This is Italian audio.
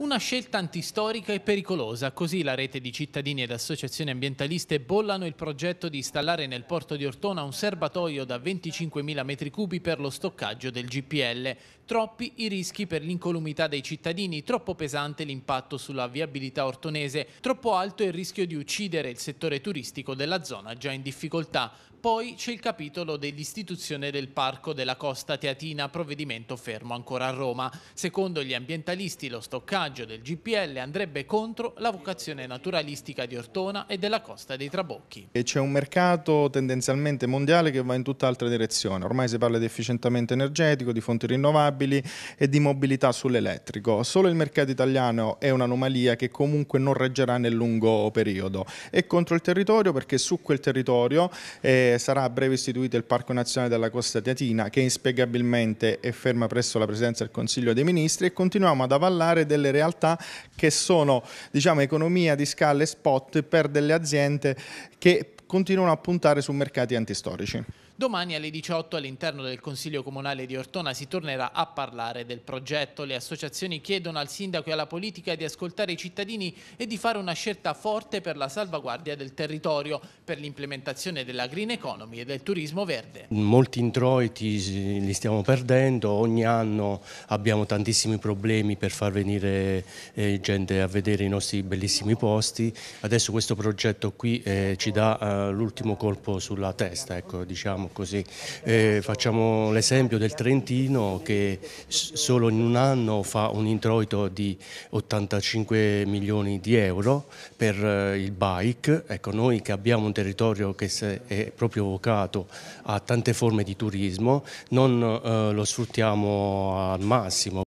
Una scelta antistorica e pericolosa, così la rete di cittadini ed associazioni ambientaliste bollano il progetto di installare nel porto di Ortona un serbatoio da 25.000 m3 per lo stoccaggio del GPL troppi i rischi per l'incolumità dei cittadini, troppo pesante l'impatto sulla viabilità ortonese, troppo alto il rischio di uccidere il settore turistico della zona già in difficoltà. Poi c'è il capitolo dell'istituzione del Parco della Costa Teatina, provvedimento fermo ancora a Roma. Secondo gli ambientalisti lo stoccaggio del GPL andrebbe contro la vocazione naturalistica di Ortona e della costa dei Trabocchi. C'è un mercato tendenzialmente mondiale che va in tutt'altra direzione. Ormai si parla di efficientamento energetico, di fonti rinnovabili, rinnovabili e di mobilità sull'elettrico. Solo il mercato italiano è un'anomalia che comunque non reggerà nel lungo periodo. È contro il territorio perché su quel territorio eh, sarà a breve istituito il Parco Nazionale della Costa Teatina che inspiegabilmente è ferma presso la Presidenza del Consiglio dei Ministri e continuiamo ad avallare delle realtà che sono diciamo, economia di scale spot per delle aziende che continuano a puntare su mercati antistorici. Domani alle 18 all'interno del Consiglio Comunale di Ortona si tornerà a parlare del progetto. Le associazioni chiedono al sindaco e alla politica di ascoltare i cittadini e di fare una scelta forte per la salvaguardia del territorio, per l'implementazione della green economy e del turismo verde. Molti introiti li stiamo perdendo, ogni anno abbiamo tantissimi problemi per far venire eh, gente a vedere i nostri bellissimi posti. Adesso questo progetto qui eh, ci dà eh, l'ultimo colpo sulla testa, ecco, diciamo così. Eh, facciamo l'esempio del Trentino che solo in un anno fa un introito di 85 milioni di euro per eh, il bike. Ecco, noi che abbiamo un territorio che è proprio vocato a tante forme di turismo, non eh, lo sfruttiamo al massimo.